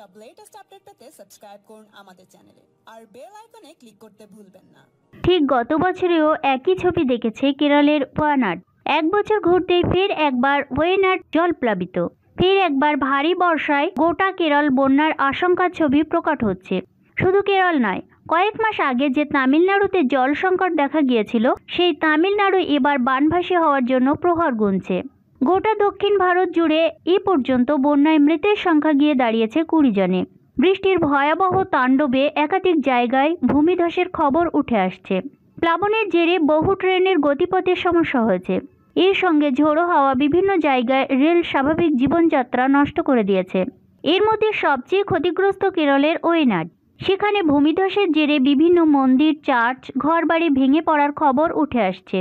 সব latest update পেতে subscribe করুন আমাদের চ্যানেলে আর বেল আইকনে ক্লিক করতে ভুলবেন না ঠিক গত বছরেও একই ছবি দেখেছে কেরলের ওয়ানাট এক বছর ঘুরতে ফের একবার ওয়েনাড জলপ্লাবিত ফের একবার ভারী বর্ষায় গোটা কেরল বন্যার আশঙ্কার ছবি প্রকট হচ্ছে শুধু কেরল নয় কয়েক মাস আগে যে তামিলনাড়ুতে জল সংকট দেখা গিয়েছিল সেই তামিলনাড়ু এবার বানভাসী হওয়ার জন্য প্রহর গুনছে গোটা দক্ষিণ ভারত জুড়ে এ পর্যন্ত বন্যায় মৃতের সংখ্যা গিয়ে দাঁড়িয়েছে কুড়ি জনে বৃষ্টির ভয়াবহ তাণ্ডবে একাধিক জায়গায় ভূমিধসের খবর উঠে আসছে প্লাবনের জেরে বহু ট্রেনের গতিপথের সমস্যা হয়েছে এর সঙ্গে ঝোড়ো হাওয়া বিভিন্ন জায়গায় রেল স্বাভাবিক জীবনযাত্রা নষ্ট করে দিয়েছে এর মধ্যে সবচেয়ে ক্ষতিগ্রস্ত কেরলের ওয়েনাড সেখানে ভূমিধসের জেরে বিভিন্ন মন্দির চার্চ ঘরবাড়ি ভেঙে পড়ার খবর উঠে আসছে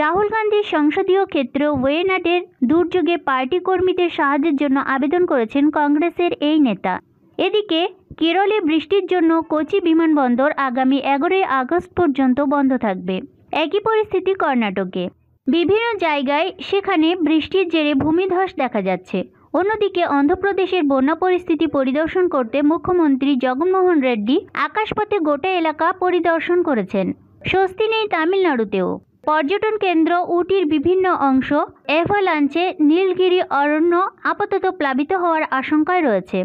রাহুল গান্ধীর সংসদীয় ক্ষেত্র ওয়েনাডের দুর্যোগে পার্টি কর্মীদের সাহায্যের জন্য আবেদন করেছেন কংগ্রেসের এই নেতা এদিকে কেরলে বৃষ্টির জন্য কোচি বিমানবন্দর আগামী এগারোই আগস্ট পর্যন্ত বন্ধ থাকবে একই পরিস্থিতি কর্ণাটকে বিভিন্ন জায়গায় সেখানে বৃষ্টির জেরে ভূমিধ্বস দেখা যাচ্ছে অন্যদিকে অন্ধ্রপ্রদেশের বন্যা পরিস্থিতি পরিদর্শন করতে মুখ্যমন্ত্রী জগনমোহন রেড্ডি আকাশপথে গোটা এলাকা পরিদর্শন করেছেন স্বস্তি নেই তামিলনাড়ুতেও পর্যটন কেন্দ্র উটির বিভিন্ন অংশ এভালাঞ্চে নীলগিরি অরণ্য আপাতত প্লাবিত হওয়ার আশঙ্কায় রয়েছে